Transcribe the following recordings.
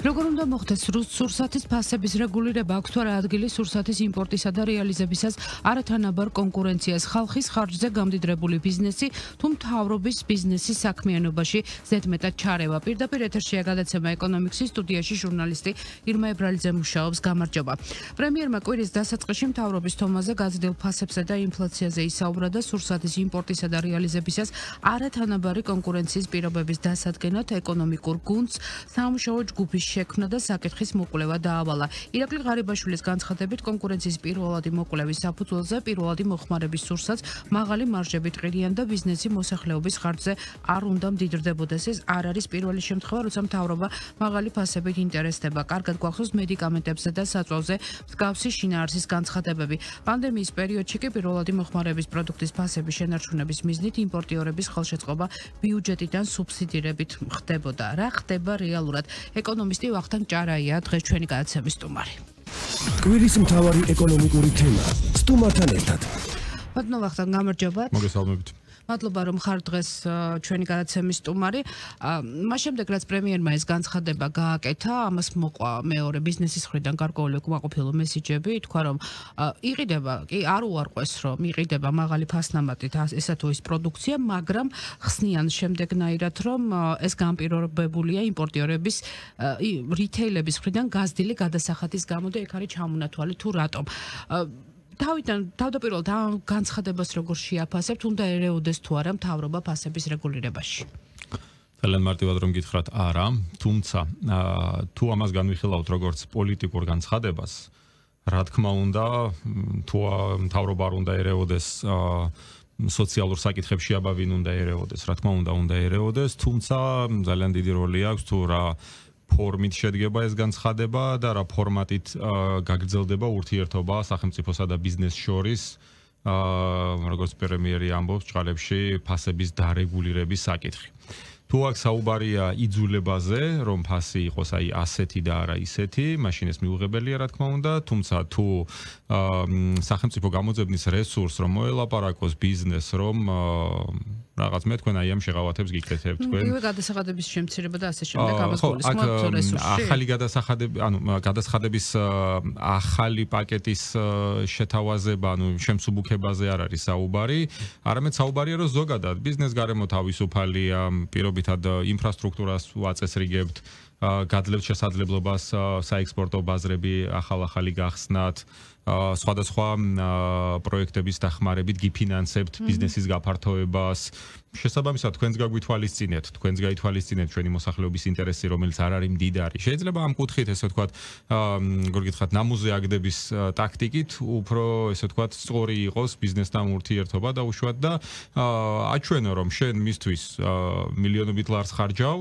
როგორ უნდა მოხდეს სურსათის ფასების რეგულირება აქვს თუ არა ადგილი სურსათის იმპორტისა და რეალიზებისას არათანაბარ კონკურენციას ხალხის ხარჯზე გამდიდრებული ბიზნესი თუ მთავრობის ბიზნესის საქმიანობაში ზედმეტად ჩარევა პირდაპირ ეთერშია გადაცემა ეკონომიკის სტუდიაში ჟურნალისტი ირმა ებრალიძე მუშაობს გამარჯობა პრემიერმა კვირის დასაწყისში მთავრობის თომაზე გაზრდილ ფასებსა და ინფლაციაზე ისაუბრა და სურსათის იმპორტისა და რეალიზებისას არათანაბარი კონკურენციის პირობების დასადგენად ეკონომიკურ გუნდს სამუშაო ჯგუფის შექმნა და საკითხის მოკვლევა დაავალა. ირაკლი ღარიბაშვილის განცხადებით კონკურენციის პირველადი მოკვლევის საფუძველზე პირველადი მოხმარების სურსაც მაღალი მარჟები ტყილიან და ბიზნესი მოსახლეობის ხარჯზე არ უნდა მდიდრდებოდეს. ეს არ არის პირველი შემთხვევა, როცა მთავრობა მაღალი ფასებით ინტერესდება. კარგად გვახსოვს მედიკამენტებზე და საწვავზე მსგავსი შინაარსის განცხადებები. პანდემიის პერიოდში კი პირველადი მოხმარების პროდუქტის ფასების შენარჩუნების მიზნით იმპორტიორების ხელშეწყობა ბიუჯეტიდან სუბსიდირებით ხდებოდა. რა ხდება რეალურად? ეკონომიკის ეკონომისტი ვახტანგ ჭარაია დღეს ჩვენი გადაცემის სტუმარი. კვირის მთავარი ეკონომიკური თემა სტუმართან ერთად. ბატონო ვახტანგ გამარჯობა. მოგესალმებით. მადლობა რომ ხართ დღეს ჩვენი გადაცემის სტუმარი. მას შემდეგ რაც პრემიერმა ეს განცხადება გააკეთა, ამას მოყვა მეორე ბიზნესის ხრიდან გარკვეული კმაყოფილო მესიჯები, თქვა რომ იყიდება, კი არ უარყვეს რომ იყიდება მაღალი ფასნამატით ესა თუ ის პროდუქცია, მაგრამ ხსნიან შემდეგნაირად რომ ეს გამ ピ რობებულია იმპორტიორების რიტეილების ხრიდან გაზდილი გადასახადის გამო და ეგ არის ჩამონათვალი თუ რატომ. თავიდან თავდაპირველად ამ განცხადებას როგორ შეაფასებთ, უნდა ერეოდეს თუ არა მთავრობა ფასების რეგულირებაში? ძალიან მარტივად რომ გითხრათ, არა, თუმცა თუ ამას განვიხილავთ როგორც პოლიტიკურ განცხადებას, რა თქმა უნდა, თუ მთავრობა არ უნდა ერეოდეს სოციალურ საკითხებში აბავინ უნდა ერეოდეს, რა თქმა უნდა, უნდა ერეოდეს, თუმცა ძალიან დიდი როლი აქვს თუ რა ფორმით შედგება ეს განცხადება და რა ფორმატით გაგრძელდება ურთიერთობა სახელმწიფოსა და ბიზნეს შორის აა როგორც პრემიერი ამბობს ჭალებში ფასების დარეგულირების საკითხი. თუ აქ საუბარია იძულებაზე, რომ ფასი იყოს აი ასეთი და არა ისეთი, მაშინ ეს მიუღებელია რა თქმა უნდა, თუმცა თუ აა სახელმწიფო გამოძებნის რესურს რომ მოელაპარაკოს ბიზნესს, რომ აა რაღაც მე თქვენ აი ამ შეღავათებს გიქეთებთ თქვენ. ნუ გადასახადების შემცირება და ასე შემდეგ გამოგვიყურეს მოთ რესურსში. ახალი გადასახადები, ანუ გადასახადების ახალი პაკეტის შეთავაზება, ანუ შემსუბუქებაზე არ არის საუბარი, არამედ საუბარია რომ ზოგადად ბიზნეს გარემო თავისუფალია, პირობითად ინფრასტრუქტურას უაწესრიგებთ, გადლებთ შესაძლებლობას საექსპორტო ბაზრები ახალ-ახალი გახსნათ. სხვადასხვა პროექტების დახმარებით გიფინანსებთ ბიზნესის გაფართოებას. შესაბამისად თქვენს გაგვითვალისწინეთ, თქვენს გაითვალისწინეთ ჩვენი მოსახლეობის ინტერესი, რომელიც არ არის მდიდარი. შეიძლება ამ კუთხით ესე ვთქვათ, გორგითხათ ნამუზე აგდების ტაქტიკით უფრო ესე ვთქვათ, სწორი იყოს ბიზნესთან ურთიერთობა და უშუალოდ და აჩვენო რომ შენ მისთვის მილიონობით ლარს ხარჯავ,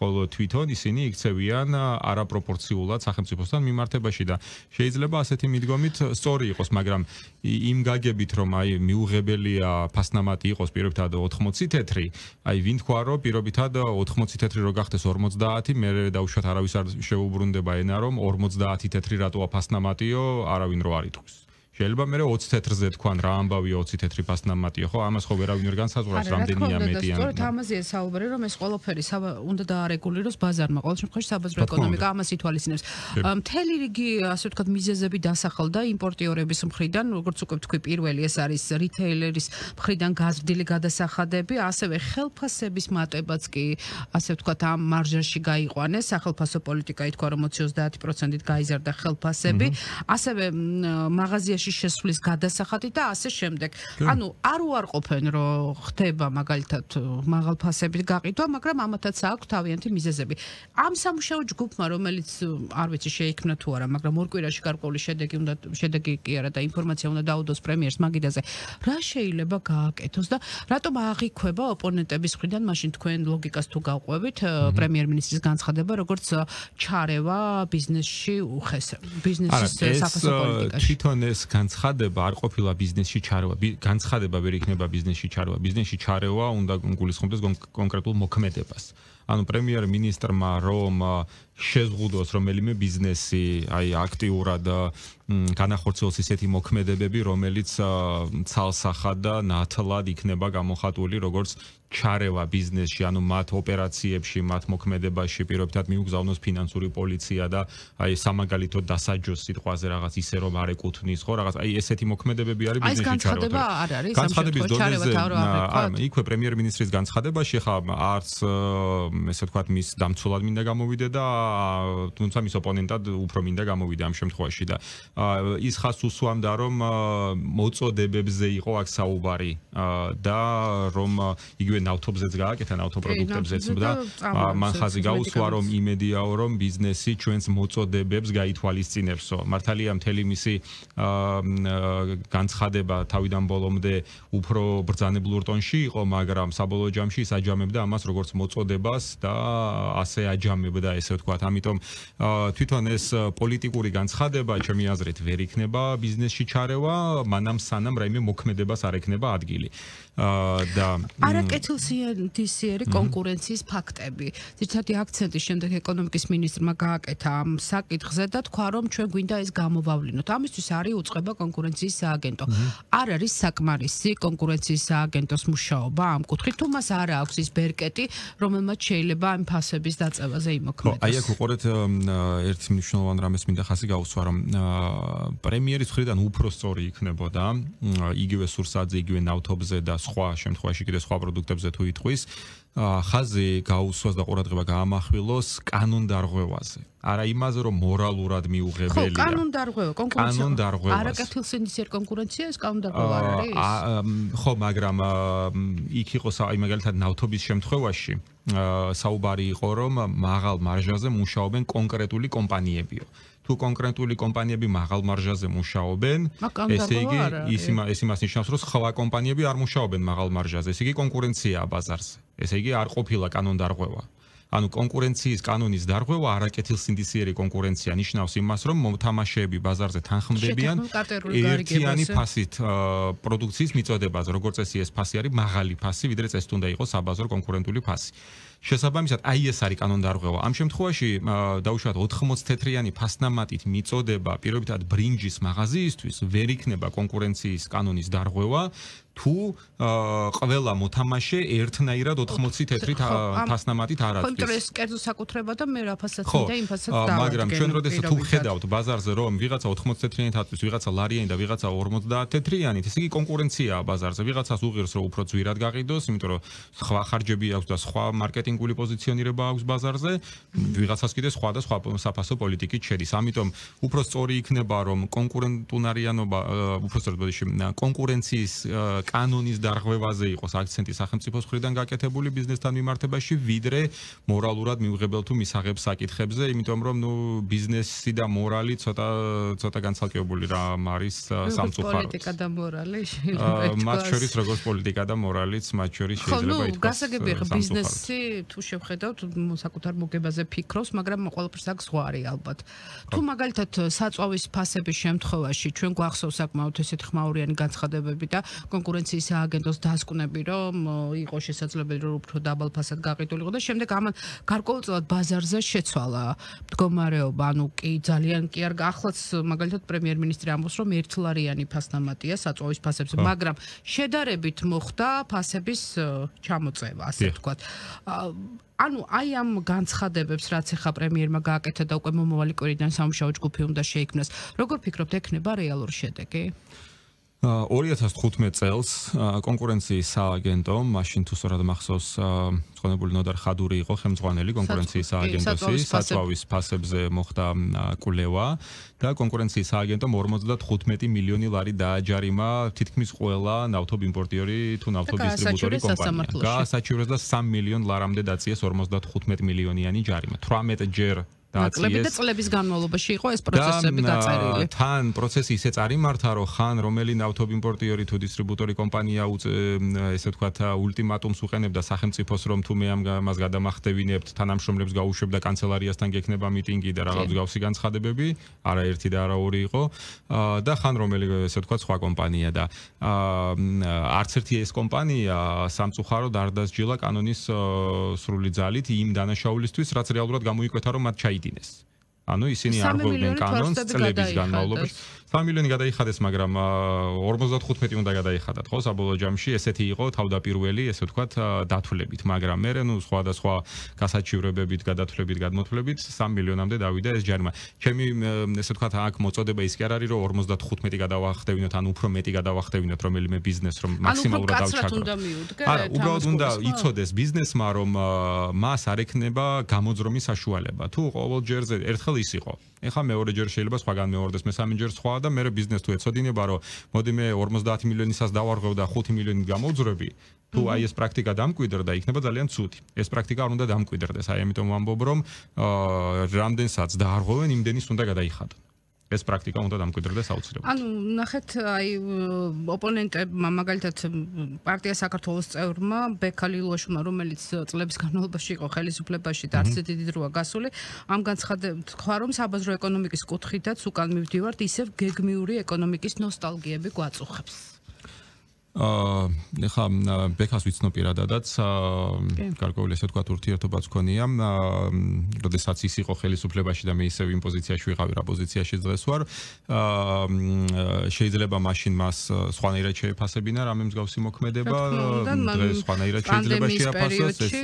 ხოლო თვითონ ისინი იქცევიან არაპროპორციულად სახელმწიფოსთან მიმართებაში და შეიძლება ასეთი მიდგომით სწორი იყოს, მაგრამ იმ გაგებით რომ აი მიუღებელია ფასნამატი იყოს პირობითად 80 თეთრი, აი ვინ თქვა რომ პირობითად 80 თეთრი რო გახდეს 50, მე დავუშვათ არავის არ შეუბრუნდება ენა რომ 50 თეთრი რატოა ფასნამატიო, არავინ რო არ იტყვის. შეიძლება მე 20 თეთრზე თქვან რა ამბავია 20 თეთრი ფასთან მათია ხო ამას ხო ვერავინ ვერ განსაზღვრავს რამდენია მეტია სწორედ ამაზეა საუბარი რომ ეს ყველაფერი უნდა დაარეგულიროს ბაზარმა ყოველ შემთხვევაში საბაზრო ეკონომიკა ამას ითვალისწინებს მთელი რიგი ასე ვთქვათ მიზეზები დასახლდა იმპორტიორების მხრიდან როგორც უკვე ვთქვი პირველი ეს არის რიტეილერის მხრიდან გაზრდილი გადასახადები ასევე ხელფასების მატებაც კი ასე ვთქვათ ამ მარჟაში გაიყვანეს სახელფასო პოლიტიკა ითქვა რომ 30-ით გაიზარდა ხელფასები ასევე მაღაზიაში ქალაქში შესვლის გადასახადი და ასე შემდეგ. ანუ არ უარყოფენ რომ ხდება მაგალითად მაღალფასებით გაყიდვა, მაგრამ ამათაც აქვს თავიანთი მიზეზები. ამ სამუშაო ჯგუფმა რომელიც არ ვიცი შეიქმნა თუ არა, მაგრამ ორკვირაში გარკვეული შედეგი უნდა შედეგი კი არა და ინფორმაცია უნდა დაუდოს პრემიერს მაგიდაზე. რა შეიძლება გააკეთოს და რატომ აღიქובה ოპონენტების მხრიდან მაშინ თქვენ ლოგიკას თუ გავყვებით პრემიერ-მინისტრის განცხადება როგორც ჩარევა ბიზნესში უხეს ბიზნესის საფასო პოლიტიკაში თვითონ ეს განცხადება არ ყოფილა ბიზნესში ჩარევა. განცხადება ვერ იქნება ბიზნესში ჩარევა. ბიზნესში ჩარევა უნდა გულისხმობდეს კონკრეტულ მოქმედებას. ანუ პრემიერ-მინისტრმა რომ შეზღუდოს რომელიმე ბიზნესი, აი აქტიურად განახორციელოს ისეთი მოქმედებები, რომელიც ცალსახად და ნათლად იქნება გამოხატული, როგორც ჩარევა ბიზნესში, ანუ მათ ოპერაციებში, მათ მოქმედებაში პირობთად მიუგზავნოს ფინანსური პოლიცია და აი სამაგალითო დასაჯოს სიტყვაზე რაღაც ისე რომ არ ეკუთვნის ხო რაღაც აი ესეთი მოქმედებები არის ბიზნესში ჩარევა. აი განცხადება არ არის სამშობლოში ჩარევა თავრო არ ხო? აი იქვე პრემიერ-მინისტრის განცხადებაში ხა არც ესე ვთქვათ, მის დამცველად მინდა გამოვიდე და თუმცა მის ოპონენტად უფრო მინდა გამოვიდე ამ შემთხვევაში და ის ხას უსვამდა, რომ მოწოდებებზე იყო აქ საუბარი და რომ იგივე ნავთობზეც გააკეთა, ნავთობპროდუქტებზეც და მანხაზი გაუსვა, რომ იმედიაო, რომ ბიზნესი ჩვენს მოწოდებებს გაითვალისწინებსო. მართალია, მთელი მისი განცხადება თავიდან ბოლომდე უფრო ბრძანებლურ ტონში იყო, მაგრამ საბოლოო ჯამში ის აჯამებდა ამას როგორც მოწოდებას და ასე აჯამებდა ესე ვთქვათ. ამიტომ თვითონ ეს პოლიტიკური განცხადება ჩემი აზრით ვერ იქნება ბიზნესში ჩარევა, მანამ სანამ რაიმე მოქმედებას არ ექნება ადგილი. და არაკეთილსიენდისიერი კონკურენციის ფაქტები. ერთადი აქცენტი შემდეგ ეკონომიკის მინისტრმა გააკეთა ამ საკითხზე და თქვა რომ ჩვენ გვინდა ეს გამოვავლინოთ. ამისთვის არის უწყება კონკურენციის სააგენტო. არ არის საკმარისი კონკურენციის სააგენტოს მუშაობა ამ კუთხით, თუმცა არა აქვს ის ბერკეტი, რომელმაც შეიძლება ამ ფასების დაწევაზე იმოქმედოს. აი აქ უყურეთ ერთ მნიშვნელოვან რამეს მინდა ხასი გაუსვა რომ э, პრემიერის ხრიდან უფრო სწორი იქნებოდა. იგივე სურსაძე, იგივე ნავთობზე და სხვა შემთხვევაში კიდე სხვა პროდუქტებზე თუ ითყვის ხაზი გაუსვას და ყურადღება გაამახვილოს კანონ დარღვევაზე არა იმაზე რომ მორალურად მიუღებელია ხო კანონ დარღვევა კონკურენცია კანონ დარღვევა არა კეთილსინდისიერ კონკურენცია ეს კანონ დარღვევა არ არის ხო მაგრამ იქ იყოს აი მაგალითად ნავთობის შემთხვევაში საუბარი იყო რომ მაღალ მარჟაზე მუშაობენ კონკრეტული კომპანიებიო თუ კონკრეტული კომპანიები მაღალ მარჟაზე მუშაობენ, ესე იგი ის ის იმას ნიშნავს, რომ სხვა კომპანიები არ მუშაობენ მაღალ მარჟაზე. ესე იგი კონკურენციაა ბაზარზე. ესე იგი არ ყოფილა კანონ დარღვევა. ანუ კონკურენციის კანონის დარღვევა არაკეთილ სინდისიერი კონკურენცია ნიშნავს იმას, რომ მოთამაშეები ბაზარზე თანხმდებიან ერთიანი ფასით პროდუქციის მიწოდებაზე, როგორც წესი ეს ფასი არის მაღალი ფასი, ვიდრე წესით უნდა იყოს საბაზრო კონკურენტული ფასი. შესაბამისად აი ეს არის კანონდარღვევა ამ შემთხვევაში დაუშვათ 80 თეთრიანი ფასნამატით მიწოდება პირობითად ბრინჯის მაღაზიისთვის ვერ იქნება კონკურენციის კანონის დარღვევა თუ ყველა მოთამაშე ერთნაირად 80 თეთრით თასნამატით არ აწვის. კონტროლს კერძო საკუთრება და მე რაფასაც მინდა იმასაც დავა. ხო, მაგრამ ჩვენ როდესაც თუ ხედავთ ბაზარზე რომ ვიღაცა 80 თეთრით აწვის, ვიღაცა ლარიანი და ვიღაცა 50 თეთრიანით, ესე იგი კონკურენციაა ბაზარზე. ვიღაცას უღირს რომ უფრო ძვირად გაყიდოს, იმიტომ რომ სხვა ხარჯები აქვს და სხვა მარკეტინგული პოზიციონირება აქვს ბაზარზე. ვიღაცას კიდე სხვა და სხვა საფასო პოლიტიკით შედის. ამიტომ უფრო სწორი იქნება რომ კონკურენტუნარიანობა უფრო სწორად ვთქვი, კონკურენციის კანონის დარღვევაზე იყოს აქცენტი სახელმწიფოს ხრიდან გაკეთებული ბიზნესთან მიმართებაში, ვიდრე მორალურად მიუღებელ თუ მისაღებ საკითხებზე, იმიტომ რომ ნუ ბიზნესი და მორალი ცოტა ცოტა განცალკევებული რა არის სამწუხაროდ. პოლიტიკა და მორალი. აა მათ შორის როგორც პოლიტიკა და მორალიც მათ შორის შეიძლება ითქვას. ხო, ნუ გასაგებია ხო ბიზნესი თუ შევხედავთ საკუთარ მოგებაზე ფიქრობს, მაგრამ ყველაფერს აქვს ზღვარი ალბათ. თუ მაგალითად საწვავის ფასების შემთხვევაში ჩვენ გვახსოვს საკმაოდ ესეთ ხმაურიანი განცხადებები და კონკ კონკურენციის სააგენტოს დასკვნები, რომ იყო შესაძლებელი რომ უფრო დაბალ ფასად გაყიდულიყო და შემდეგ ამან გარკვეულწილად ბაზარზე შეცვალა მდგომარეობა. ანუ კი ძალიან კი არ გახლაც მაგალითად პრემიერ-მინისტრი ამბობს, რომ ერთლარიანი ფასნამატია საწოვის ფასებზე, მაგრამ შედარებით მოხდა ფასების ჩამოწევა, ასე თქვა. ანუ აი ამ განცხადებებს რაც ახლა პრემიერმა გააკეთა და უკვე მომავალი კვირიდან სამშაუჯგუფი უნდა შეიქმნას. როგორ ფიქრობთ, ექნება რეალური შედეგი? 2015 წელს კონკურენციის სააგენტო, მაშინ თუ სწორად მახსოვს, ხონებული ნოდარ ხადური იყო ხელმძღვანელი კონკურენციის სააგენტოს, საწვავის ფასებზე მოხდა კვლევა და კონკურენციის სააგენტომ 55 მილიონი ლარი დააჯარიმა თითქმის ყველა ნავთობ იმპორტიორი თუ ნავთობ დისტრიბუტორი კომპანიას. გასაჩივრეს და 3 მილიონ ლარამდე დაწიეს 55 მილიონიანი ჯარიმა. 18 ჯერ დააწიეს. და წლების განმავლობაში იყო ეს პროცესები დაწერილი. და თან პროცესი ისე წარიმართა, რომ ხან რომელი ნავთობი იმპორტიორი თუ დისტრიბუტორი კომპანია ესე ვთქვათ ულტიმატუმს უყენებდა სახელმწიფოს რომ თუ მე ამ მას გადამახდევინებთ, თანამშრომლებს გაუშვებ და კანცელარიასთან გეკნება მიტინგი და რაღაც გავსი განცხადებები, არა ერთი და არა ორი იყო. და ხან რომელი ესე ვთქვათ სხვა კომპანია და არც ერთი ეს კომპანია სამწუხაროდ არ დასჯილა კანონის სრული ძალით იმ დანაშაულისთვის, რაც რეალურად გამოიკვეთა რომ მათ ჩაი მოიდინეს. ანუ ისინი არ ღობენ კანონს წლების განმავლობაში. 3 მილიონი გადაიხადეს, მაგრამ 55 э, უნდა გადაიხადათ, ხო, საბოლოო ჯამში ესეთი იყო თავდაპირველი, ესე ვთქვათ, э, დათვლებით, მაგრამ მე რენ სხვადასხვა გასაჩივრებებით, გადათვლებით, გადმოთვლებით 3 მილიონამდე დავიდა ეს ჯარმა. ჩემი э, ესე ვთქვათ, აქ მოწოდება ის კი არ არის, რომ 55 გადავახდევინოთ, ან უფრო მეტი გადავახდევინოთ, რომელიმე ბიზნეს რომ მაქსიმალურად დავჩაგროთ. ანუ უბრალოდ უნდა მიუდგე? არა, უბრალოდ უნდა იცოდეს ბიზნესმა, რომ მას არ ექნება გამოძრომის საშუალება. თუ ყოველ ჯერზე ერთხელ ის იყო, ეხლა მეორე ჯერ შეიძლება სხვაგან მეორდეს მესამე ჯერ სხვა და მე ბიზნესს თუ ეწოდინება რომ მოდი მე 50 მილიონისას დავარღვევ და 5 მილიონი გამოძრები თუ აი ეს პრაქტიკა დამკვიდრდა იქნება ძალიან ცუდი ეს პრაქტიკა არ უნდა დამკვიდრდეს აი ამიტომ ვამბობ რომ რამდენსაც დაარღვევენ იმდენის უნდა გადაიხადონ ეს პრაქტიკა უნდა დამკვიდროდეს აუცილებლად. ანუ ნახეთ, აი ოპონენტებმა მაგალითად პარტია საქართველოს წევრმა ბექალილოშმა, რომელიც წლების განმავლობაში იყო ხელისუფლებაში და არც დიდი დროა გასული, ამ განცხადებით თქვა რომ საბაზრო ეკონომიკის კუთხითაც უკან მივდივართ, ისევ გეგმიური ეკონომიკის ნოსტალგიები გვაწუხებს. აა ეხლა ბექას ვიცნობი რა დადაც გარკვეული ესე ვთქვა ურთიერთობაც ქონია როდესაც ის იყო ხელისუფლებაში და მე ისევ იმ პოზიციაში ვიყავი რა პოზიციაში დღეს ვარ აა შეიძლება მაშინ მას სვანერა შეეფასებინა რამე მსგავსი მოქმედება დღეს სვანერა შეიძლება შეაფასოს ეს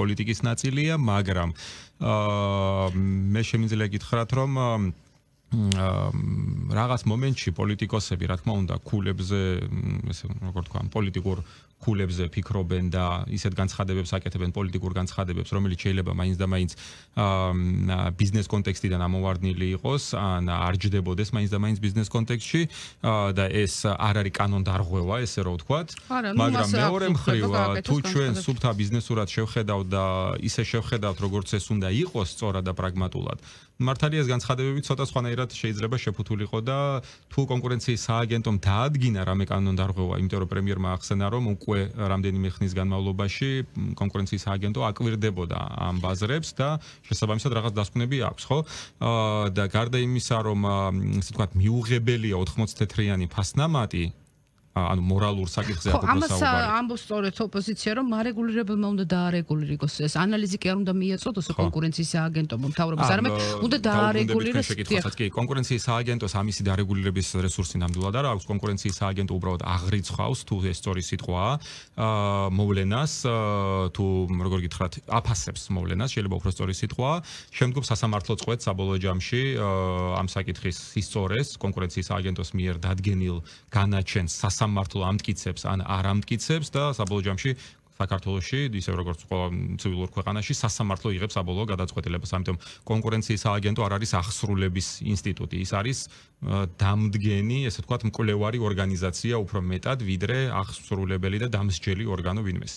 პოლიტიკის ნაწილია მაგრამ აა მე შემიძლია გითხრათ რომ აა რაღაც მომენტში პოლიტიკოსები, რა თქმა უნდა, ქულებზე, ესე როგორ თქვა, პოლიტიკურ ქულებზე ფიქრობენ და ისეთ განცხადებებს აკეთებენ პოლიტიკურ განცხადებებს, რომელიც შეიძლება მაინც და მაინც აა ბიზნეს კონტექსტიდან ამოვარდნილი იყოს, ან არ ჯდებოდეს მაინც და მაინც ბიზნეს კონტექსტში და ეს არ არის კანონ დარღვევა, ესე რომ ვთქვათ. მაგრამ მეორე მხრივ, თუ ჩვენ სუბთა ბიზნესურად შევხედავთ და ისე შევხედავთ, როგორც ეს უნდა იყოს სწორად და პრაგმატულად, მართალია ეს განცხადებები ცოტა სხვანაირად შეიძლება შეფუთულიყო და თუ კონკურენციის სააგენტომ დაადგინა რამე კანონ დარღვევა, იმიტომ რომ პრემიერმა ახსენა რომ უკვე რამდენიმე ხნის განმავლობაში კონკურენციის სააგენტო აკვირდებოდა ამ ბაზრებს და შესაბამისად რაღაც დასკვნები აქვს, ხო? აა და გარდა იმისა, რომ ასე ვთქვათ, მიუღებელია 90 თეთრიანი ფასნამატი, ანუ მორალურ საკითხზე ათობა საუბარი. ამას ამბობს სწორედ ოპოზიცია, რომ მარეგულირებელმა უნდა დაარეგულირიოს ეს. ანალიზი კი არ უნდა მიეწოდოს კონკურენციის სააგენტომ, თავრობას არამედ უნდა დაარეგულიროს. კი, კონკურენციის სააგენტოს ამისი დარეგულირების რესურსი ნამდვილად არ აქვს. კონკურენციის სააგენტო უბრალოდ აღრიცხავს თუ ეს სწორი სიტყვაა, აა მოვლენას, თუ როგორ გითხრათ, აფასებს მოვლენას, შეიძლება უფრო სწორი სიტყვაა. შემდგომ სასამართლო წყვეტს საბოლოო ჯამში ამ საკითხის სწორეს კონკურენციის სააგენტოს მიერ დადგენილ განაჩენს სასა სამმართლო ამტკიცებს ან არ ამტკიცებს და საბოლოო ჯამში საქართველოში, ისე როგორც ყველა ცივილურ ქვეყანაში, სასამართლო იღებს აბოლოო გადაწყვეტილებას. ამიტომ კონკურენციის სააგენტო არ არის ახსრულების ინსტიტუტი, ის არის დამდგენი, ესე ვთქვათ, მკვლევარი ორგანიზაცია უფრო მეტად ვიდრე ახსრულებელი და დამსჯელი ორგანო ვინმეს.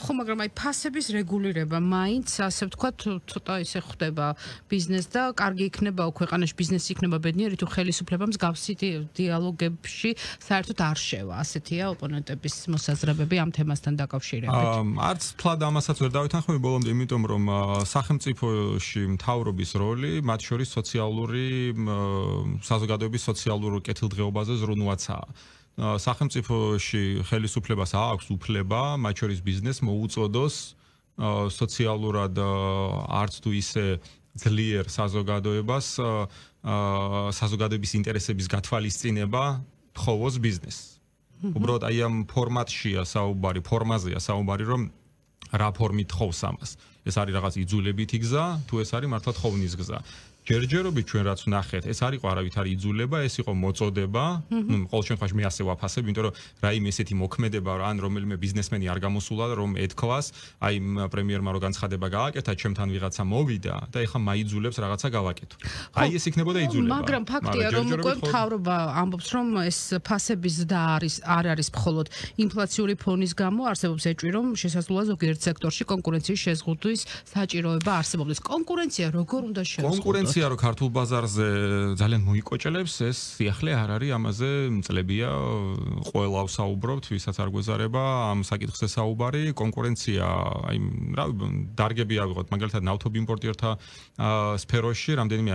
ხო, მაგრამ აი ფასების რეგულირება მაინც, ასე ვთქვათ, ცოტა ისე ხდება ბიზნეს და კარგი იქნება ქვეყანაში ბიზნესი იქნება ბედნიერი თუ ხელისუფლებამს გავსით დიალოგებში საერთოდ არ შევა. ასეთია ოპონენტების მოსაზრებები ამ თემასთან დაკავშირებით. ერთ-ერთი. არც ფლად ამასაც ვერ დავითანხმები ბოლომდე, იმიტომ რომ სახელმწიფოში მთავრობის როლი, მათ შორის სოციალური საზოგადოების სოციალური კეთილდღეობაზე ზრუნვაცაა. სახელმწიფოში ხელისუფლებას აქვს უფლება, მათ შორის ბიზნეს მოუწოდოს სოციალურად არც თუ ისე ძლიერ საზოგადოებას, საზოგადოების ინტერესების გათვალისწინება ხოვოს ბიზნესს. უბრალოდ აი ამ ფორმატშია საუბარი, ფორმაზეა საუბარი, რომ რა ფორმით ხოვს ამას. ეს არის რაღაც იძულებითი გზა, თუ ეს არის მართლა ხოვნის გზა. ჯერჯერობით ჩვენ რაც ნახეთ, ეს არ იყო არავითარი იძულება, ეს იყო მოწოდება. ნუ ყოველ შემთხვევაში მე ასე ვაფასებ, იმიტომ რომ რაიმე ესეთი მოქმედება, ან რომელიმე ბიზნესმენი არ გამოსულა, რომ ეთქვას, აი პრემიერმა რო განცხადება გააკეთა, ჩემთან ვიღაცა მოვიდა და ეხა მაიძულებს რაღაცა გავაკეთო. აი ეს იქნებოდა იძულება. მაგრამ ფაქტია, რომ უკვე თავრობა ამბობს, რომ ეს ფასები ზდა არის, არ არის მხოლოდ ინფლაციური ფონის გამო, არსებობს ეჭვი, რომ შესაძლოა ზოგიერთ სექტორში კონკურენციის შეზღუდვის საჭიროება არსებობდეს. კონკურენცია როგორ უნდა შეზღუდოს? კონკურენცია ინფორმაცია რომ ქართულ ბაზარზე ძალიან მოიკოჭლებს ეს სიახლე არ არის ამაზე წლებია ყველა საუბრობთ ვისაც არ გვეზარება ამ საკითხზე საუბარი კონკურენცია აი რა დარგები აღვიღოთ მაგალითად ნავთობიმპორტიერთა სფეროში რამდენიმე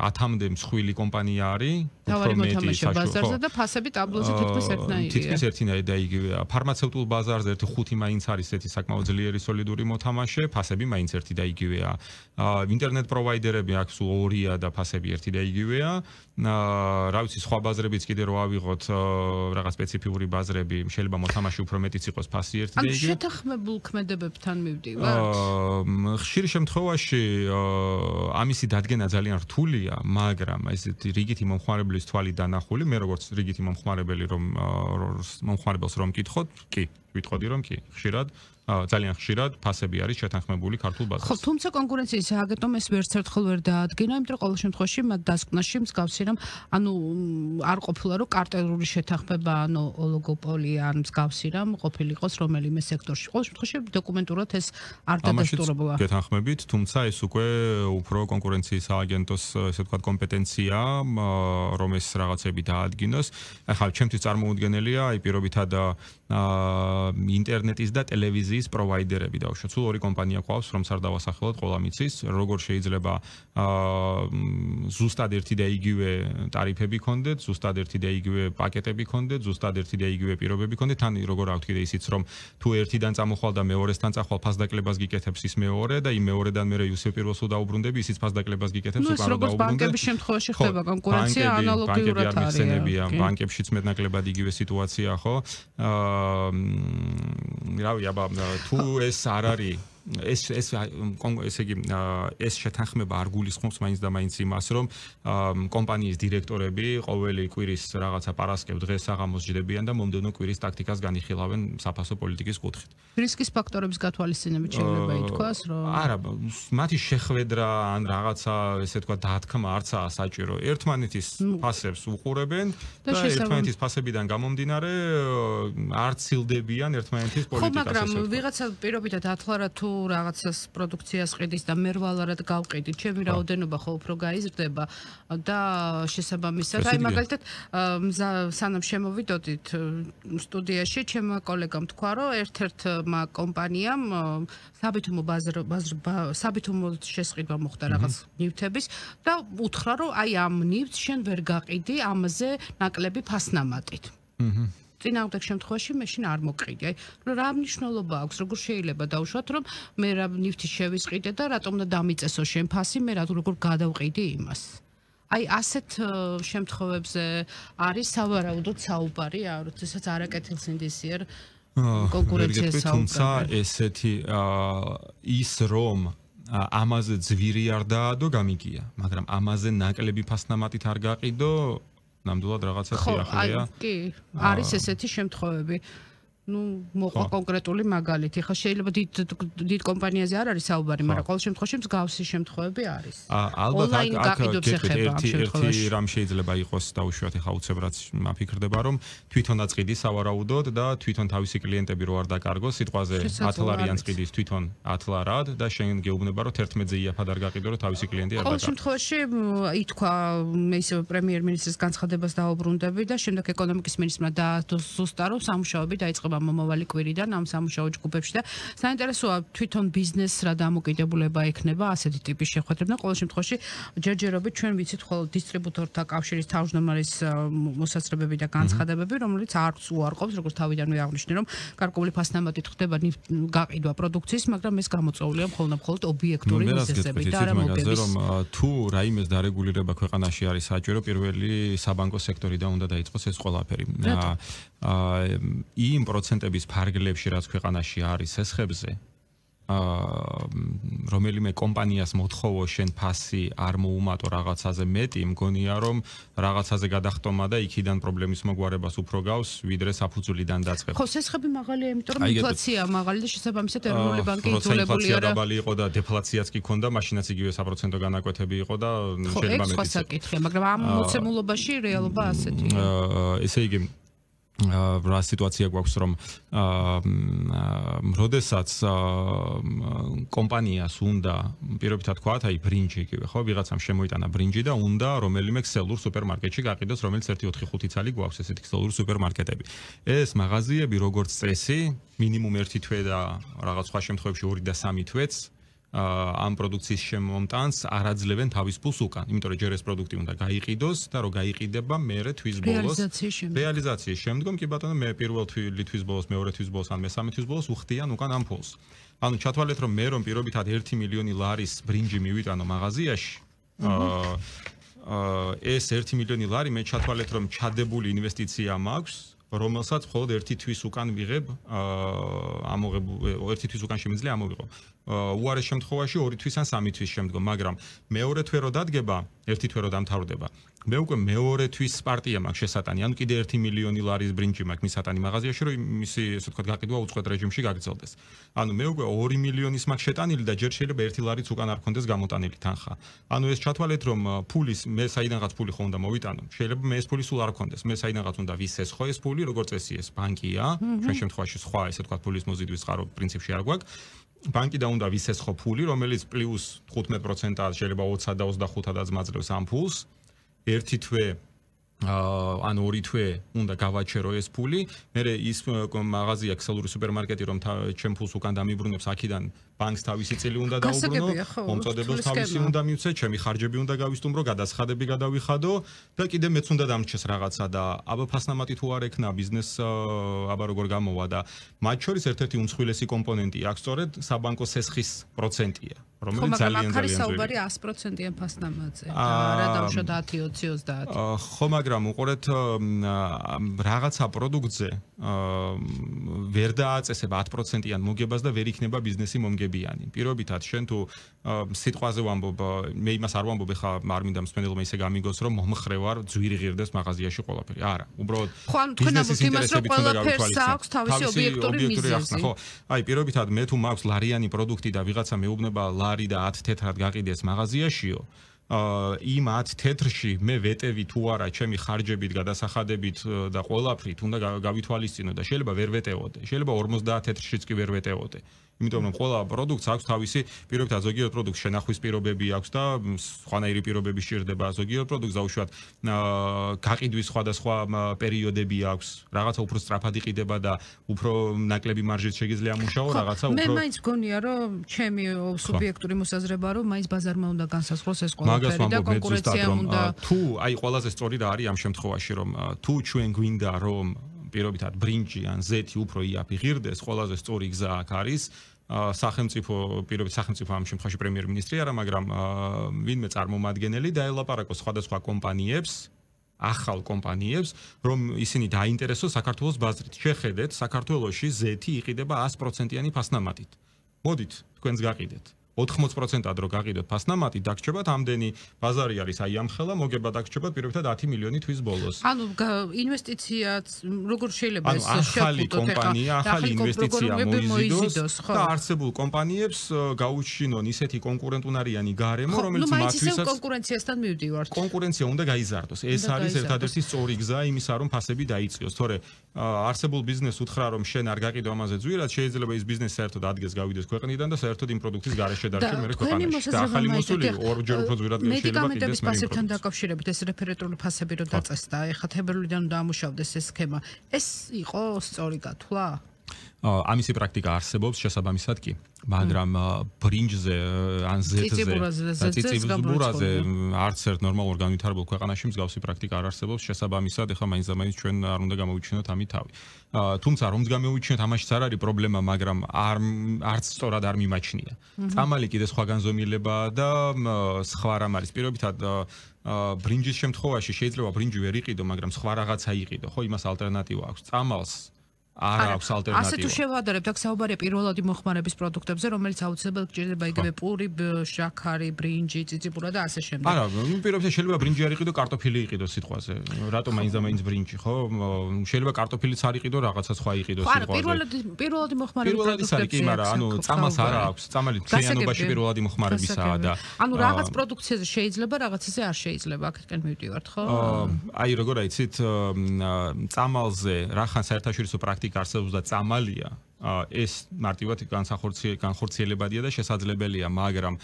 10-მდე მსხვილი კომპანია არის უფრომეტი საშუალო ბაზარზე და ფასები ტაბლოზე თითქოს ერთნაირია თითქოს ერთნაირი და იგივე ფარმაცევტულ ბაზარზე ერთი ხუთი მაინც არის ესეთი საკმაოდ ძლიერი სოლიდური მოთამაშე ფასები მაინც ერთი და იგივეა ინტერნეტ პროვაიდერები აქ სულ ორია და ფასები ერთი და იგივეა. რა ვიცი, სხვა ბაზრებიც კიდე რო ავიღოთ, რაღაც სპეციფიური ბაზრები, შეიძლება მოთამაში უფრო მეტიც იყოს ფასი ერთი და იგივე. ან შეთანხმებულ ქმედებებთან მივდივართ. აა, ხშირი შემთხვევაში ამისი დადგენა ძალიან რთულია, მაგრამ ესეთი რიგითი მომხმარებლის თვალი დანახული, მე როგორც რიგითი მომხმარებელი რომ მომხმარებელს რომ მკითხოთ, კი, ვიტყოდი რომ კი ხშირად ძალიან ხშირად ფასები არის შეთანხმებული ქართულ ბაზარზე. ხო, თუმცა კონკურენციის გაგეთომ ეს ვერც ერთხელ ვერ დაადგინა, იმიტომ რომ ყოველ შემთხვევაში მათ დასკვნაში მსგავსი რომ ანუ არ ყოფილა რომ კარტელური შეთანხმება ანუ ოლიგოპოლი არ მსგავსი რომ ყოფილიყოს რომელიმე სექტორში. ყოველ შემთხვევაში დოკუმენტურად ეს არ დადასტურებულა. შეთანხმებით, თუმცა ეს უკვე უფრო კონკურენციის აგენტოს ესე ვთქვათ კომპეტენცია რომ ეს რაღაცები დაადგინოს. ახლა ჩემთვის წარმოუდგენელია აი პირობითად აა ინტერნეტის და ტელევიზიის პროვაიდერები დავუშვათ. სულ ორი კომპანია ყავს, რომ სარ დავასახელოთ, ყველა მიცის, როგორ შეიძლება აა ზუსტად ერთი და იგივე ტარიფები ქონდეთ, ზუსტად ერთი და იგივე პაკეტები ქონდეთ, ზუსტად ერთი და იგივე პირობები ქონდეთ, თან როგორ აღვთქვი ისიც, რომ თუ ერთიდან წამოხვალ და მეორესთან წახვალ ფასდაკლებას გიკეთებს ის მეორე და იმ მეორედან მე იუსე პირველს დაუბრუნდები, ისიც ფასდაკლებას გიკეთებს უკან დაუბრუნდები. ნუ ეს როგორ ბანკების შემთხვევაში ხდება კონკურენცია ანალოგიურად არის. ბანკებშიც მეტნაკლებად იგივე სიტუაციაა, ხო? აა რავი აბა თუ ეს არ არის ეს ეს ესე იგი ეს შეთანხმება არ გულისხმობს მაინც და მაინც იმას, რომ კომპანიის დირექტორები ყოველი კვირის რაღაცა პარასკევ დღეს საღამოს ჯდებიან და მომდენო კვირის ტაქტიკას განიხილავენ საფასო პოლიტიკის კუთხით. რისკის ფაქტორების გათვალისწინებით შეიძლება ითქვას, რომ არა, მათი შეხვედრა ან რაღაცა ესე თქვა დათქმა არც საჭირო. ერთმანეთის ფასებს უყურებენ და ერთმანეთის ფასებიდან გამომდინარე არ ცილდებიან ერთმანეთის პოლიტიკას. ხო, მაგრამ ვიღაცა პირობითად ათლა რა თუ რაღაცას პროდუქციას ყიდის და მერვალად გავყიდით, ჩემი რაოდენობა ხო უფრო გაიზრდება და შესაბამისად, აი მაგალითად, სანამ შემოვიდოდით სტუდიაში, ჩემო კოლეგამ თქვა, რომ ერთ-ერთ კომპანიამ საბიტომო საბიტომო შესყიდვა მოხდა რაღაც ნივთების და უთხრა, რომ აი ამ ნივთს შენ ვერ გაყიდი, ამაზე ნაკლები ფასნა მატით. აჰა წინააღმდეგ შემთხვევაში მაშინ არ მოყიდი. აი, რა მნიშვნელობა აქვს, როგორ შეიძლება დავუშვათ, რომ მე რა ნიფტი შევისყიდე და რატომ და დამიწესო შენ ფასი, მე რა როგორ გადავყიდი იმას? აი ასეთ შემთხვევებში არის სავარაუდო საუბარი, რა როდესაც არაკეთებს ინდისიერ კონკურენციას საუბარი. თუმცა ესეთი ის რომ ამაზე ძვირი არ დაადო გამიგია, მაგრამ ამაზე ნაკლები ფასნამატით არ გაყიდო, ნამდვილად რაღაცა ხიახლია. ხო, აი, კი, არის ესეთი შემთხვევები. ну მოყვა კონკრეტული მაგალითი ხა შეიძლება დიდ დიდ კომპანიაზე არ არის საუბარი მაგრამ ყოველ შემთხვევაში მსგავსი შემთხვევები არის ალბათ აქ აქ ერთი ერთი რამ შეიძლება იყოს დაუშვათ ახლა უცებრაც მაფიქრდება რომ თვითონა წიდი სავარაუდოდ და თვითონ თავისი კლიენტები რო არ დაკარგო სიტყვაზე ათლარიან წიდის თვითონ ათლარად და შენ გეუბნება რომ 11-ზე იაფად არ გაყიდო რომ თავისი კლიენტი არ დაკარგო ყოველ შემთხვევაში ითქვა ესე პრემიერ მინისტრის განცხადებას დაუბრუნდები და შემდეგ ეკონომიკის მინისტრმა დაასუსტა რომ სამუშაოები დაიწყო იწყება მომავალი კვირიდან ამ სამუშაო ჯგუფებში და საინტერესოა თვითონ ბიზნეს რა დამოკიდებულება ექნება ასეთი ტიპის შეხვედრებზე. ყოველ შემთხვევაში ჯერჯერობით ჩვენ ვიცით ხოლმე დისტრიბუტორთა კავშირის თავმჯდომარის მოსაცრებები და განცხადებები, რომელიც არც უარყოფს, როგორც თავიდანვე აღნიშნე, რომ გარკვეული ფასნამდე ხდება გაყიდვა პროდუქციის, მაგრამ ეს გამოწეულია მხოლოდ მხოლოდ ობიექტური ინტერესები და არა მოგების. რომ თუ რაიმეს დარეგულირება ქვეყანაში არის საჭირო, პირველი საბანკო სექტორიდან უნდა დაიწყოს ეს ყველაფერი. აა იმ პროცენტების ფარგლებში, რაც ქვეყანაში არის სესხებზე, აა რომელიმე კომპანიას მოთხოვო შენ ფასი არ მოუმატო რაღაცაზე მეტი, მგონია რომ რაღაცაზე გადახტომა და იქიდან პრობლემის მოგვარებას უფრო გავს, ვიდრე საფუძვლიდან დაწყებ. ხო, სესხები მაღალია, იმიტომ რომ ინფლაცია მაღალია და შესაბამისად ეროვნული ბანკი იძულებულია. ინფლაცია დაბალი იყო და დეფლაციაც კი ქონდა, მაშინაც იგივე საპროცენტო განაკვეთები იყო და შეიძლება მეტიც. ხო, ეს სხვა საკითხია, მაგრამ ამ მოცემულობაში რეალობა ასეთია. აა ესე იგი რა სიტუაცია გვაქვს რომ აა როდესაც კომპანიას უნდა პირობითად თქვათ აი ბრინჯი იგივე ხო ვიღაცამ შემოიტანა ბრინჯი და უნდა რომელიმე ქსელურ სუპერმარკეტში გაყიდოს რომელიც 1.4-5 ცალი გვაქვს ესეთი ქსელურ სუპერმარკეტები ეს მაღაზიები როგორც წესი მინიმუმ 1 თვე და რაღაც სხვა შემთხვევებში 2 და 3 თვეც ამ პროდუქციის შემომტანს არაძლევენ თავის ფულს უკან, იმიტომ რომ ჯერ ეს პროდუქტი უნდა გაიყიდოს და რომ გაიყიდება მეორე თვის ბოლოს რეალიზაციის შემდგომ კი ბატონო მე პირველ თვის ბოლოს, მეორე თვის ბოლოს ან მესამე თვის ბოლოს უხდიან უკან ამ ფულს. ანუ ჩათვალეთ რომ მე რომ პირობითად 1 მილიონი ლარის ბრინჯი მივიტანო მაღაზიაში აა ეს 1 მილიონი ლარი მე ჩათვალეთ რომ ჩადებული ინვესტიცია მაქვს რომელსაც მხოლოდ ერთი თვის უკან ვიღებ აა ამოღებ ერთი თვის უკან შემიძლია ამოვიღო. უარეს შემთხვევაში 2 თვის ან 3 თვის შემდგომ, მაგრამ მეორე თვე რო დადგება, ერთი თვე რო დამთავრდება. მე უკვე მეორე თვის პარტია მაქვს შესატანი, ანუ კიდე 1 მილიონი ლარის ბრინჯი მაქვს მისატანი მაღაზიაში, რომ მისი ესე ვთქვათ გაყიდვა უცხოეთ რეჟიმში გაგრძელდეს. ანუ მე უკვე 2 მილიონის მაქვს შეტანილი და ჯერ შეიძლება 1 ლარიც უკან არ გქონდეს გამოტანილი თანხა. ანუ ეს ჩათვალეთ რომ ფულის მე საიდანღაც ფული ხომ უნდა მოვიტანო, შეიძლება მე ეს ფული სულ არ გქონდეს. მე საიდანღაც უნდა ვისეს ხო ეს ფული, როგორც წესი ეს ბანკია, ჩვენ შემთხვევაში სხვა ესე ვთქვათ ფულის მოზიდვის წყარო პრინციპში არ გვაქვს. ბანკიდან უნდა ვისესხო ფული, რომელიც პლუს 15%-ა შეიძლება 20-ა და 25-ადაც მაძლევს ამ ფულს. ერთი თვე აა ან ორი თვე უნდა გავაჩერო ეს ფული. მე ის მაღაზია, ქსელური სუპერმარკეტი, რომ ჩემ ფულს უკან დამიბრუნებს აქიდან ბანკს თავისი წილი უნდა დაუბრუნო, მომწოდებელს თავისი უნდა მიუცე, ჩემი ხარჯები უნდა გავისტუმრო, გადასხადები გადავიხადო და კიდე მეც უნდა დამრჩეს რაღაცა და აბა ფასნამატი თუ არ ექნა ბიზნეს აბა როგორ გამოვა და მათ შორის ერთ-ერთი უმსხვილესი კომპონენტი აქ სწორედ საბანკო სესხის პროცენტია. რომელიც ძალიან ძალიან ძვირია. ხო, მაგრამ საუბარი 100%-იან ფასნამაზე. რა დავშოთ 10, 20, 30. ხო, მაგრამ უყურეთ რაღაცა პროდუქტზე ვერ დააწესებ 10%-იან მოგებას და ვერ იქნება ბიზნესი მომგებ ხდებიანი. პირობითად შენ თუ სიტყვაზე ვამბობ, მე იმას არ ვამბობ, ხა არ მინდა მსმენელმა ისე გამიგოს, რომ მომხრე ვარ, ძვირი ღირდეს მაღაზიაში ყველაფერი. არა, უბრალოდ ხო ანუ თქვენ ამბობთ იმას, რომ ყველაფერს აქვს თავისი ობიექტური მიზანი. ხო, აი პირობითად მე თუ მაქვს ლარიანი პროდუქტი და ვიღაცა მეუბნება ლარი და 10 თეთრად გაყიდეს მაღაზიაშიო აა იმ 10 თეთრში მე ვეტევი თუ არა ჩემი ხარჯებით გადასახადებით და ყოლაფრით უნდა გავითვალისწინო და შეიძლება ვერ ვეტეოდე შეიძლება 50 თეთრშიც კი ვერ ვეტეოდე იმიტომ რომ ყველა პროდუქტს აქვს თავისი პირობები, ზოგიერთ პროდუქტს შენახვის პირობები აქვს და სხვანაირი პირობები შეიძლება ზოგიერთ პროდუქტს აუშვათ გაყიდვის სხვადასხვა პერიოდები აქვს. რაღაცა უფრო სწრაფად იყიდება და უფრო ნაკლები მარჟით შეიძლება ამუშაო, რაღაცა უფრო მე მაინც გქონია რომ ჩემი სუბიექტური მოსაზრება რომ მაინც ბაზარმა უნდა განსაცხოს ეს ყველაფერი და კონკურენცია უნდა თუ აი ყველაზე სწორი რა არის ამ შემთხვევაში რომ თუ ჩვენ გვინდა რომ პირობითად ბრინჯი ან ზეთი უფრო იაფი ღირდეს, ყველაზე სწორი გზა აქ არის სახელმწიფო პირობით სახელმწიფო ამ შემთხვევაში პრემიერ-მინისტრი არა, მაგრამ ვინმე წარმომადგენელი დაელაპარაკოს სხვადასხვა კომპანიებს ახალ კომპანიებს, რომ ისინი დაინტერესო საქართველოს ბაზრით. შეხედეთ, საქართველოში ზეთი იყიდება 100%-იანი ფასნამატით. მოდით, თქვენს გაყიდეთ. 80%-ად რო გაყიდოთ ფასნამატი, დაგრჩებათ ამდენი ბაზარი არის აი ამ ხელა, მოგება დაგრჩებათ პირობითად 10 მილიონი თვის ბოლოს. ანუ ინვესტიციაც როგორ შეიძლება ეს შეფუტოთ ახლა ახალი კომპანია, ახალი ინვესტიცია მოიზიდოს და არსებულ კომპანიებს გაუჩინონ ისეთი კონკურენტუნარიანი გარემო, რომელიც მათთვისაც ნუ მაინც კონკურენციასთან მივდივართ. კონკურენცია უნდა გაიზარდოს. ეს არის ერთადერთი სწორი გზა იმისა, რომ ფასები დაიწიოს, თორე არსებულ ბიზნესს უთხრა რომ შენ არ გაყიდო ამაზე ძვირად, შეიძლება ის ბიზნესი საერთოდ ადგეს გავიდეს ქვეყნიდან და საერთოდ იმ პროდუქტის გარეშე შედარებით მეორე ქვეყანაში და ახალი მოსული ორჯერ უფრო ძვირად გეშენება კიდეს მედიკამენტების ფასებთან დაკავშირებით ეს რეფერენტული ფასები რომ დაწესდა ეხა თებერვლიდან დაამუშავდეს ეს სქემა ეს იყო სწორი გათვლა ამისი პრაქტიკა არსებობს შესაბამისად კი მაგრამ ბრინჯზე ან ზეთზე ციციბურაზე არც ერთ ნორმალურ განვითარებულ ქვეყანაში მსგავსი პრაქტიკა არ არსებობს შესაბამისად ეხა მაინც და მაინც ჩვენ არ უნდა გამოვიჩინოთ ამი თავი თუმცა რომც გამოვიჩინოთ ამაში არ არის პრობლემა მაგრამ არ არც სწორად არ მიმაჩნია წამალი კიდე სხვა განზომილებაა და სხვა რამ არის პირობითად ა ბრინჯის შემთხვევაში შეიძლება ბრინჯი ვერ იყიდო, მაგრამ სხვა რაღაცა იყიდო, ხო, იმას ალტერნატივა აქვს. წამალს არა აქვს ალტერნატივა. ასე თუ შევადარებთ, აქ საუბარია პირველადი მოხმარების პროდუქტებზე, რომელიც აუცილებლად გჭირდება იგივე პური, შაქარი, ბრინჯი, ციციპურა და ასე შემდეგ. არა, პირობს შეიძლება ბრინჯი არ იყიდო, картоფილი იყიდო სიტყვაზე. რატომ მაინც და მაინც ბრინჯი, ხო? შეიძლება картоფილიც არ იყიდო, რაღაცა სხვა იყიდო სიტყვაზე. არა, პირველადი პირველადი მოხმარების პროდუქტებზე. პირველადი სარკი, მაგრამ ანუ წამას არა აქვს, წამალი ძიანობაში პირველადი მოხმარებისაა და ანუ რაღაც პროდუქციაზე შეიძლება, რაღაცაზე არ შეიძლება, აქეთკენ მივდივართ, ხო? აი, როგორ აიცით, წამალზე რახან საერთაშორისო პრაქტიკა პრაქტიკა არსებობს და წამალია ეს მარტივად განსახორციელ განხორციელებადია და შესაძლებელია მაგრამ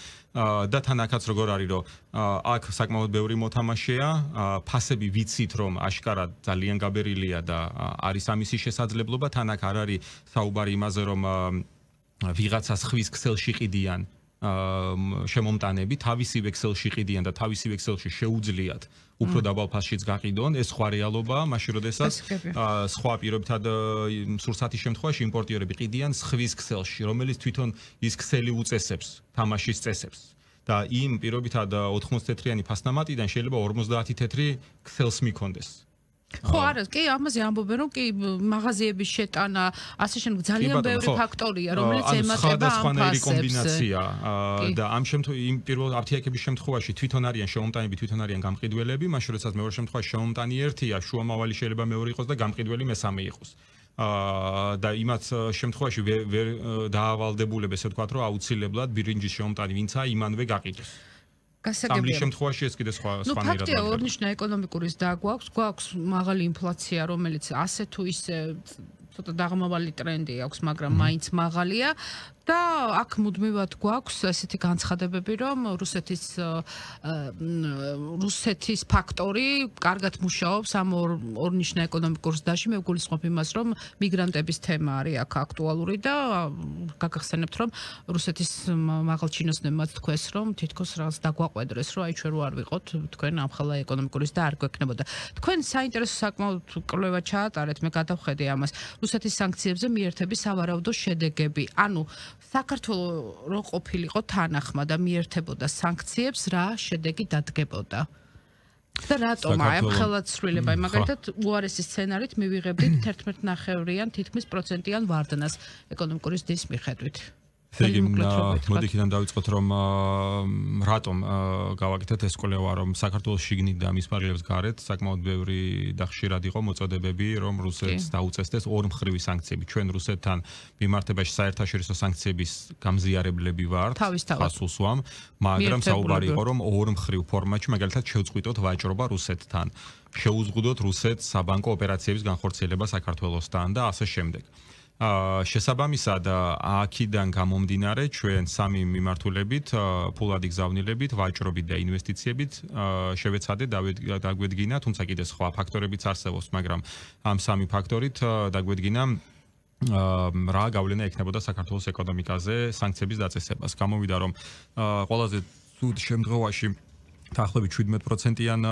და თანახაც როგორ არის რომ აქ საკმაოდ ბევრი მოთამაშეა ფასები ვიცით რომ აშკარად ძალიან გაბერილია და არის ამისი შესაძლებლობა თანახ არ არის საუბარი იმაზე რომ ვიღაცას ხვის ქსელში ყიდიან შემომტანები თავისი ვექსელში ყიდიან და თავისი ვექსელში შეუძლიათ უფრო დაბალ ფასშიც გაყიდონ, ეს სხვა რეალობაა, მაშინ როდესაც სხვა პირობთან სურსათის შემთხვევაში იმპორტიორები ყიდიან სხვის ქსელში, რომელიც თვითონ ის ქსელი უწესებს თამაშის წესებს. და იმ პირობითად 80 თეთრიანი ფასნამატიდან შეიძლება 50 თეთრი ქსელს მიქონდეს. ხო არა, კი, ამაზე ამბობენ, რომ კი მაღაზიების შეტანა, ასე შემდეგ ძალიან ბევრი ფაქტორია, რომელიც ემატება ამ ფასებს. ხო, ანუ სხვადასხვანაირი კომბინაცია და ამ შემთხვევაში იმ პირველ აფთიაქების შემთხვევაში თვითონ არიან შეომტანები, თვითონ არიან გამყიდველები, მაშინ როდესაც მეორე შემთხვევაში შეომტანი ერთია, შუა მავალი შეიძლება მეორე იყოს და გამყიდველი მესამე იყოს. აა და იმათ შემთხვევაში ვერ დაავალდებულებ ესე ვთქვა, რომ აუცილებლად ბირინჯის შეომტანი ვინცა იმანვე გაყიდოს. გასაგებია. სამლის შემთხვევაში ეს კიდე სხვა სხვანაირად. ნუ ფაქტია ორნიშნა ეკონომიკურის დაგვაქვს, გვაქვს მაღალი ინფლაცია, რომელიც ასე თუ ისე ცოტა დაღმავალი ტრენდი აქვს, მაგრამ მაინც მაღალია. და აქ მუდმივად გვაქვს ესეთი განცხადებები, რომ რუსეთის რუსეთის ფაქტორი კარგად მუშაობს ამ ორნიშნა ეკონომიკურ ზდაში. მე გულისხმობ იმას, რომ მიგრანტების თემა არის აქ აქტუალური და გაგახსენებთ, რომ რუსეთის მაღალჩინოსნებმაც თქვეს, რომ თითქოს რაღაც დაგვაყვედრეს, რომ აი ჩვენ რო არ ვიყოთ თქვენ ამხელა ეკონომიკურის და არ გვექნებოდა. თქვენ საინტერესო საკმაოდ კვლევა ჩაატარეთ, მე გადავხედე ამას. რუსეთის სანქციებზე მიერთების სავარაუდო შედეგები. ანუ საქართველოს რო ყოფილიყო თანახმა და მიერთებოდა სანქციებს რა შედეგი დადგებოდა და რატომ აი ხელად ცვლილება მაგალითად უარესი სცენარით მივიღებდით 11 ნახევრიან თითქმის პროცენტიან ვარდნას ეკონომიკური ზრდის მიხედვით იგი მოდი კიდემ დავიწყოთ რომ რატომ გავაკეთეთ ეს კვლევა რომ საქართველოს შიგნით და მის პარლამენტს გარეთ საკმაოდ ბევრი დახშირად იყო მოწოდებები რომ რუსეთს დაუწესდეს ორ მხრივი სანქციები ჩვენ რუსეთთან მიმართებაში საერთაშორისო სანქციების გამზიარებლები ვართ ფასულს ვამ მაგრამ საუბარი იყო რომ ორ მხრივ ფორმატში მაგალითად შევწყვიტოთ ვაჭრობა რუსეთთან შეუზღუდოთ რუსეთს საბანკო ოპერაციების განხორციელება საქართველოსთან და ასე შემდეგ ა შესაბამისად აქიდან გამომდინარე ჩვენ სამი მიმართულებით ფულადი გზავნილებით, ვაჭრობით და ინვესტიციებით შევეცადე დაგვედგინა, თუმცა კიდე სხვა ფაქტორებიც არსებობს, მაგრამ ამ სამი ფაქტორით დაგვედგინა აა რა გავლენა ექნებოდა საქართველოს ეკონომიკაზე სანქციების დაწესებას. გამოვიდა რომ ყველაზე ცუდ შემთხვევაში დაახლოებით 17%-იან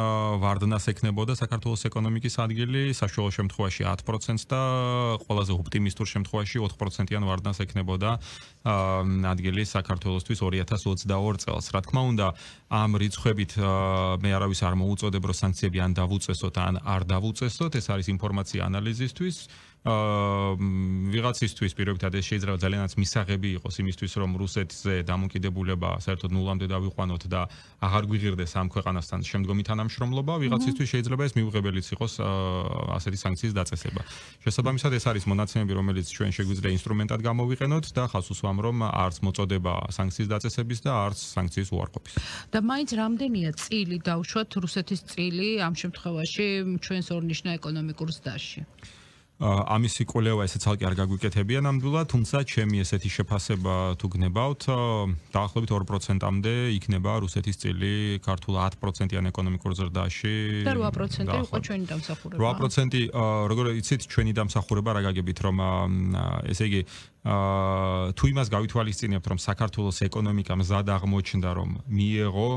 ვარდნას ექნებოდა საქართველოს ეკონომიკის ადგილი, საშუალო შემთხვევაში 10%-ს და ყველაზე ოპტიმი スト ურ შემთხვევაში 4%-იან ვარდნას ექნებოდა ადგილი საქართველოსთვის 2022 წელს. რა თქმა უნდა, ამ რიცხვებით მე არავის არ მოუწოდებ, რომ სანქციები ან დავუწესოთ, ან არ დავუწესოთ, ეს არის ინფორმაცია ანალიზისთვის. აა ვიღაცისთვის პირობითად ეს შეიძლება ძალიანაც მისაღები იყოს იმისთვის რომ რუსეთზე დამოკიდებულება საერთოდ ნულამდე დავიყვანოთ და აღარ გვიღirdეს ამ ქვეყანასთან შემდგომი თანამშრომლობა ვიღაცისთვის შეიძლება ეს მიუღებელიც იყოს ასეთი სანქციების დაწესება შესაბამისად ეს არის მონაცემები რომელიც ჩვენ შეგვიძლია ინსტრუმენტად გამოვიყენოთ და ხალხს უსვამ რომ არც მოწოდება სანქციების დაწესების და არც სანქციების უარყოფის და მაინც რამდენია წილი დავშოთ რუსეთის წილი ამ შემთხვევაში ჩვენს ორნიშნა ეკონომიკურ ზდაში ამისი კვლევა ესეც ალკი არ გაგვიკეთებია ნამდვილად, თუმცა ჩემი ესეთი შეფასება თუ გნებავთ, დაახლოებით 2%-ამდე იქნება რუსეთის წილი ქართულ 10%-იან ეკონომიკურ ზრდაში. და 8%-ი უკვე ჩვენი დამსახურება. 8%, როგორ იცით, ჩვენი დამსახურება რა გაგებით, რომ ესე იგი აა თუ იმას გავითვალისწინებთ რომ საქართველოს ეკონომიკა მზად აღმოჩნდა რომ მიიღო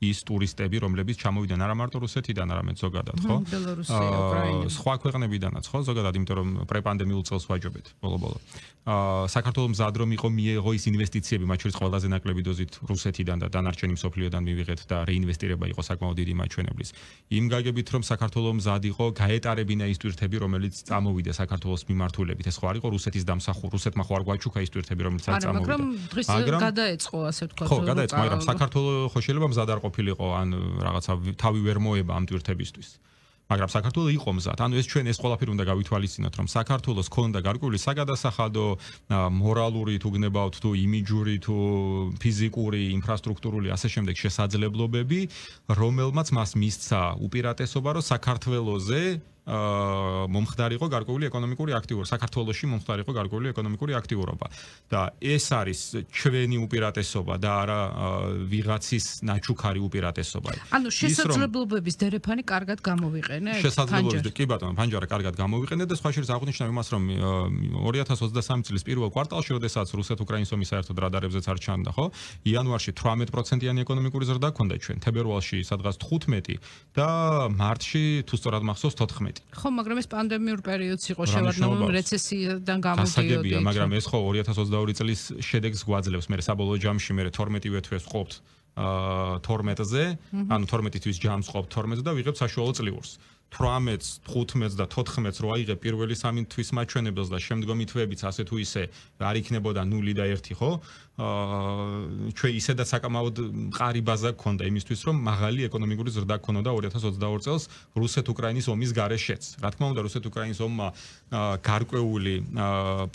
ის ტურისტები, რომლებიც ჩამოვიდნენ არა მარტო რუსეთიდან, არამედ ზოგადად, ხო? ბელარუსი, უკრაინა, სხვა ქვეყნებიდანაც, ხო? ზოგადად, იმიტომ რომ პრეპანდემიულ წელს ვაჯობეთ, ბოლო-ბოლო. აა საქართველოს მზადრო მიიღო მიიღო ის ინვესტიციები, მათ შორის ყველაზე ნაკლები დოზით რუსეთიდან და დანარჩენი მსოფლიოდან მივიღეთ და რეინვესტირება იყო საკმაოდ დიდი მაჩვენებლის. იმ გაგებით რომ საქართველოს მზად იყო გაეტარებინა ის ტვირთები, რომელიც წამოვიდა საქართველოს მიმართულებით, ეს ხო არ იყო რუსეთის დამსახურ, რუსეთმა ხო არ გააჩუქა ის ტვირთები, რომელიც წამოვიდა. მაგრამ დღეს გადაეწყო ასე ვთქვათ. ხო, გადაეწყო, მაგრამ საქართველოს ხო შეიძლება მზად არ ყო ყოფილიყო ან э, რაღაცა თავი ვერ მოება ამ ტვირთებისთვის. მაგრამ საქართველოს იყო მზად. ანუ ეს ჩვენ ეს ყველაფერი უნდა გავითვალისწინოთ, რომ საქართველოს ქონდა გარკვეული საгадаსახადო მორალური თუ გნებავთ თუ იმიჯური თუ ფიზიკური, ინფრასტრუქტურული ასე შემდეგ შესაძლებლობები, რომელმაც მას მისცა უპირატესობა, რომ საქართველოსზე მომხდარიყო გარკვეული ეკონომიკური აქტივობა. საქართველოსში მომხდარიყო გარკვეული ეკონომიკური აქტივობა. და ეს არის ჩვენი უპირატესობა და არა ვიღაცის ნაჩუქარი უპირატესობა. ანუ შესაძლებლობების დერეფანი კარგად გამოვიყენე. შესაძლებლობები, კი ბატონო, ფანჯარა კარგად გამოვიყენე და სხვა შეიძლება აღნიშნო იმას, რომ 2023 წლის პირველ კვარტალში, როდესაც რუსეთ-უკრაინის ომის საერთოდ რადარებზეც არ ჩანდა, ხო? იანვარში 18%-იანი ეკონომიკური ზრდა ჰქონდა ჩვენ, თებერვალში სადღაც 15 და მარტში თუ სწორად მახსოვს 14 ხო, მაგრამ ეს პანდემიურ პერიოდს იყო შევარდნილი რეცესიიდან გამოდიოდი. გასაგებია, მაგრამ ეს ხო 2022 წლის შედეგს გვაძლევს. მე საბოლოო ჯამში მე 12-ვე თვეს ყოფთ აა 12-ზე, ანუ 12 თვის ჯამს ყოფთ 12-ზე და ვიღებ საშუალო წლიურს. 18-ს, 15-ს და 14-ს რო აიღე პირველი სამი თვის მაჩვენებელს და შემდგომი თვეებიც ასე თუ ისე არ იქნებოდა 0 და 1, ხო? აა ჩვენ ისე და საკმაოდ მყარი ბაზა გქონდა იმისთვის, რომ მაღალი ეკონომიკური ზრდა გქონოდა 2022 წელს რუსეთ-უკრაინის ომის გარეშეც. რა თქმა უნდა, რუსეთ-უკრაინის ომმა გარკვეული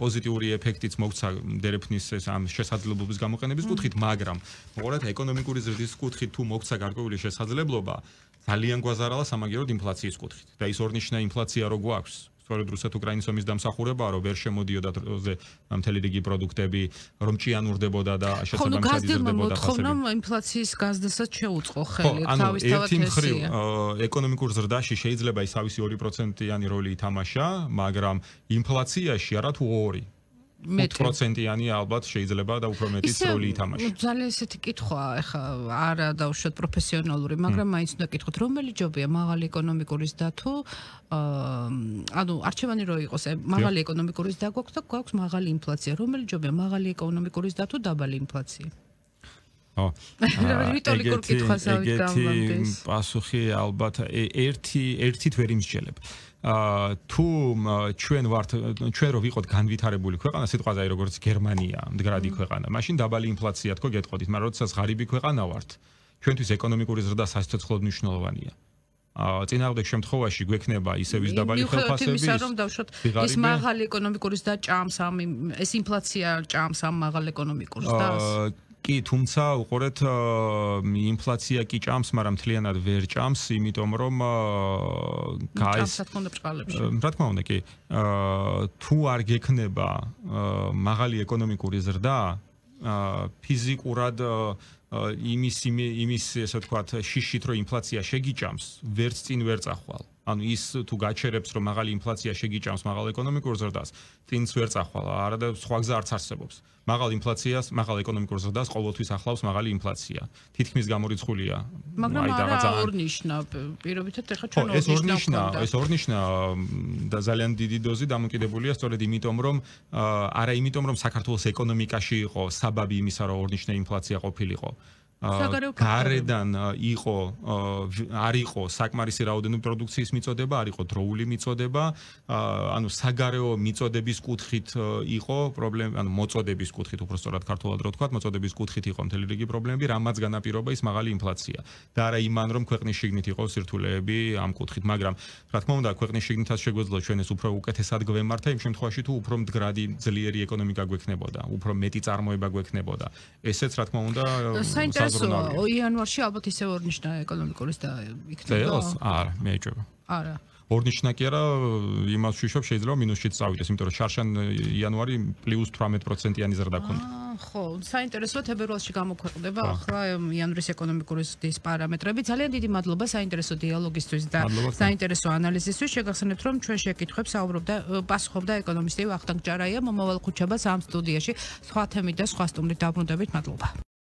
პოზიტიური ეფექტიც მოგცა დერეფნის ეს ამ შესაძლებლობის გამოყენების კუთხით, მაგრამ მოყოლათ ეკონომიკური ზრდის კუთხით თუ მოგცა გარკვეული შესაძლებლობა, ძალიან გვაზარალა სამაგერო ინფლაციის კუთხით და ის ორნიშნა ინფლაცია რო გვაქვს სწორედ რუსეთ-უკრაინის ომის დამსახურებაა რომ ვერ შემოდიოდა ძე მთელი რიგი პროდუქტები რომ ჭიანურდებოდა და შესაძლებელია ხო გაზდილმა მოთხოვნამ ინფლაციის გაზდასაც შეუწყო ხელი თავისთავად ესია ეკონომიკურ ზრდაში შეიძლება ის თავისი 2%-იანი როლი ითამაშა მაგრამ ინფლაციაში არათუ 2 მეტი 5%-იანი ალბათ შეიძლება და უფრო მეტი როლი ითამაშა. ისე ძალიან ესეთი კითხვა, ეხა არა დავშოთ პროფესიონალური, მაგრამ მაინც უნდა კითხოთ, რომელი ჯობია მაღალი ეკონომიკურის და თუ აა ანუ არჩევანი რო იყოს, მაღალი ეკონომიკურის და გვაქვს და გვაქვს მაღალი ინფლაცია, რომელი ჯობია მაღალი ეკონომიკურის და თუ დაბალი ინფლაცია? ო, ეგეთი ეგეთი პასუხი ალბათ ერთი ერთით ვერ იმსჯელებ. თუ ჩვენ ვართ ჩვენ რო ვიყოთ განვითარებული ქვეყანა სიტყვაზე აი როგორც გერმანია მდგრადი ქვეყანა მაშინ დაბალი ინფლაცია თქო გეტყოდით მაგრამ როდესაც ღარიბი ქვეყანა ვართ ჩვენთვის ეკონომიკური ზრდა საცოცხლოდ მნიშვნელოვანია ა წინააღმდეგ შემთხვევაში გვექნება ისე ვის დაბალი ხელფასები ის მაღალი ეკონომიკური ზრდა ჭამს ამ ეს ინფლაცია ჭამს ამ მაღალ ეკონომიკურ ზრდას კი, თუმცა უყურეთ ინფლაცია კი ჭამს, მაგრამ მთლიანად ვერ ჭამს, იმიტომ რომ გაის რა თქმა უნდა, კი. აა თუ არ გექნება მაღალი ეკონომიკური ზრდა, ფიზიკურად იმის იმის ესე ვთქვათ, შიშით რო ინფლაცია შეგიჭამს, ვერც წინ ვერ წახვალ. ანუ ის თუ გაჩერებს რომ მაღალი ინფლაცია შეგიჭამს მაღალ ეკონომიკურ ზრდას წინც ვერ წახვალა არა და სხვა გზა არც არსებობს მაღალ ინფლაციას მაღალ ეკონომიკურ ზრდას ყოველთვის ახლავს მაღალი ინფლაცია თითქმის გამორიცხულია აი და რა ორნიშნა პირობითად ეხა ჩვენ ორნიშნა ეს ორნიშნა ეს ორნიშნა და ძალიან დიდი დოზი დამოკიდებულია სწორედ იმიტომ რომ არა იმიტომ რომ საქართველოს ეკონომიკაში იყო საბაბი იმისა რომ ორნიშნა ინფლაცია ყოფილიყო გარედან იყო არ იყო საკმარისი რაოდენობის პროდუქციის მიწოდება, არ იყო დროული მიწოდება, ანუ საგარეო მიწოდების კუთხით იყო პრობლემა, ანუ მოწოდების კუთხით უფრო სწორად ქართულად რო თქვა, მოწოდების კუთხით იყო მთელი რიგი პრობლემები, რამაც განაპირობა ის მაღალი ინფლაცია. და არა იმან რომ ქვეყნის შიგნით იყო სირთულეები ამ კუთხით, მაგრამ რა თქმა უნდა ქვეყნის შიგნითაც შეგვეძლო ჩვენ ეს უფრო უკეთესად გვემართა იმ შემთხვევაში თუ უფრო მდგრადი ძლიერი ეკონომიკა გვექნებოდა, უფრო მეტი წარმოება გვექნებოდა. ესეც რა თქმა უნდა საინტერესო ზრუნავია. ეს იანვარში ალბათ ისევ ორნიშნა ეკონომიკურის და იქნება. არა, მეეჭება. არა. ორნიშნა კი არა, იმას შეშობ შეიძლება მინუსში წავიდეს, იმიტომ რომ შარშან იანვარი პლუს 18%-იანი ზრდა ქონდა. ხო, საინტერესოა თებერვალში გამოქვეყნდება ახლა იანვრის ეკონომიკურის დის პარამეტრები. ძალიან დიდი მადლობა საინტერესო დიალოგისთვის და საინტერესო ანალიზისთვის. შეგახსენებთ, რომ ჩვენ შეკითხებს აუბრობდა პასუხობდა ეკონომისტი ვახტანგ ჯარაია მომავალ ხუთშაბათს ამ სტუდიაში. სხვა თემით და სხვა სტუმრით დაბრუნდებით. მადლობა.